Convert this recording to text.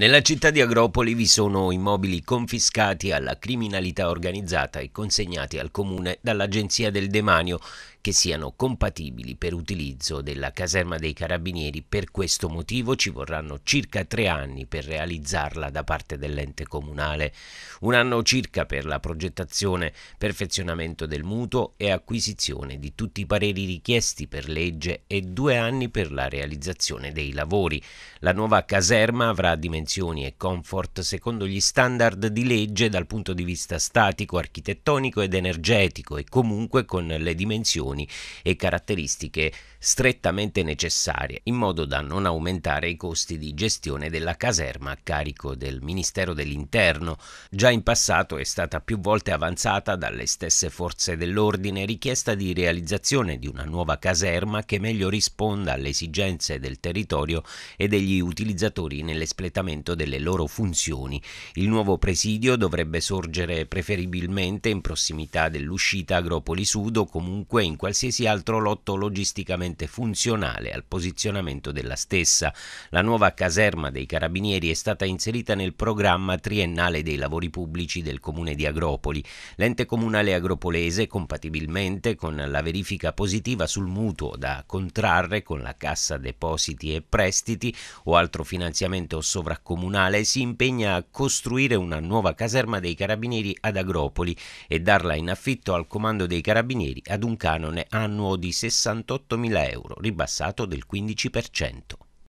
Nella città di Agropoli vi sono immobili confiscati alla criminalità organizzata e consegnati al comune dall'Agenzia del Demanio che siano compatibili per utilizzo della caserma dei carabinieri. Per questo motivo ci vorranno circa tre anni per realizzarla da parte dell'ente comunale, un anno circa per la progettazione, perfezionamento del mutuo e acquisizione di tutti i pareri richiesti per legge e due anni per la realizzazione dei lavori. La nuova caserma avrà dimensioni dimensioni e comfort secondo gli standard di legge dal punto di vista statico, architettonico ed energetico e comunque con le dimensioni e caratteristiche strettamente necessarie, in modo da non aumentare i costi di gestione della caserma a carico del Ministero dell'Interno. Già in passato è stata più volte avanzata dalle stesse forze dell'ordine richiesta di realizzazione di una nuova caserma che meglio risponda alle esigenze del territorio e degli utilizzatori nell'espletamento delle loro funzioni. Il nuovo presidio dovrebbe sorgere preferibilmente in prossimità dell'uscita Agropoli Sud o comunque in qualsiasi altro lotto logisticamente assolutamente funzionale al posizionamento della stessa. La nuova caserma dei Carabinieri è stata inserita nel programma triennale dei lavori pubblici del comune di Agropoli. L'ente comunale agropolese, compatibilmente con la verifica positiva sul mutuo da contrarre con la Cassa Depositi e Prestiti o altro finanziamento sovracomunale, si impegna a costruire una nuova caserma dei Carabinieri ad Agropoli e darla in affitto al comando dei Carabinieri ad un canone annuo di 68 mila euro, ribassato del 15%.